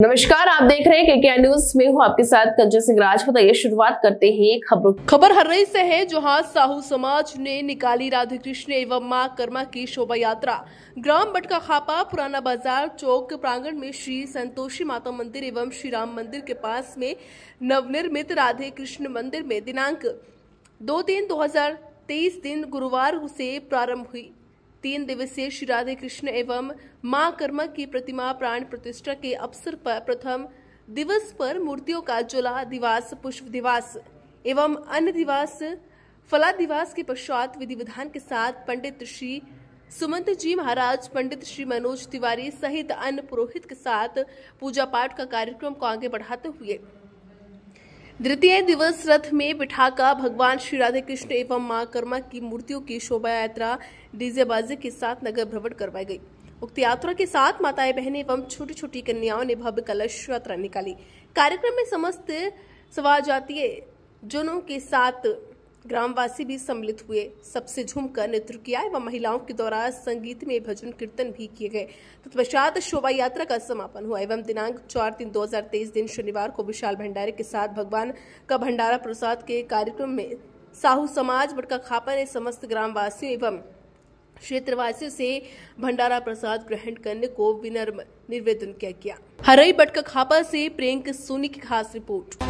नमस्कार आप देख रहे हैं केके न्यूज में हूँ आपके साथ कंजय सिंह राजपूत ये शुरुआत करते हैं खबर खबर रही से है जहां साहू समाज ने निकाली राधे कृष्ण एवं मां कर्मा की शोभा यात्रा ग्राम बटका खापा पुराना बाजार चौक प्रांगण में श्री संतोषी माता मंदिर एवं श्री राम मंदिर के पास में नवनिर्मित राधे कृष्ण मंदिर में दिनांक दो तीन दो हजार तेईस दिन गुरुवार से प्रारंभ हुई तीन दिवसीय श्री राधे कृष्ण एवं मां कर्मा की प्रतिमा प्राण प्रतिष्ठा के अवसर पर प्रथम दिवस पर मूर्तियों का जोला दिवास पुष्प दिवास एवं अन्य दिवास फला दिवास के पश्चात विधि विधान के साथ पंडित श्री सुमंत जी महाराज पंडित श्री मनोज तिवारी सहित अन्य पुरोहित के साथ पूजा पाठ का कार्यक्रम को आगे बढ़ाते हुए द्वितीय दिवस रथ में बिठाकर भगवान श्री राधे कृष्ण एवं मां कर्मा की मूर्तियों की शोभा यात्रा डीजे बाजे के साथ नगर भ्रमण करवाई गई उक्त यात्रा के साथ माताएं बहनें एवं छोटी छोटी कन्याओं ने भव्य कलश यात्रा निकाली कार्यक्रम में समस्त सवा जातीय जनों के साथ ग्रामवासी भी सम्मिलित हुए सबसे झूमकर नृत्य किया एवं महिलाओं के द्वारा संगीत में भजन कीर्तन भी किए गए तत्पश्चात शोभा यात्रा का समापन हुआ एवं दिनांक चार तीन दो दिन शनिवार को विशाल भंडारे के साथ भगवान का भंडारा प्रसाद के कार्यक्रम में साहू समाज बटका खापा ने समस्त ग्रामवासियों एवं क्षेत्रवासियों से भंडारा प्रसाद ग्रहण करने को विनम्र निवेदन किया गया हरई बटका खापा से प्रियंक सोनी की खास रिपोर्ट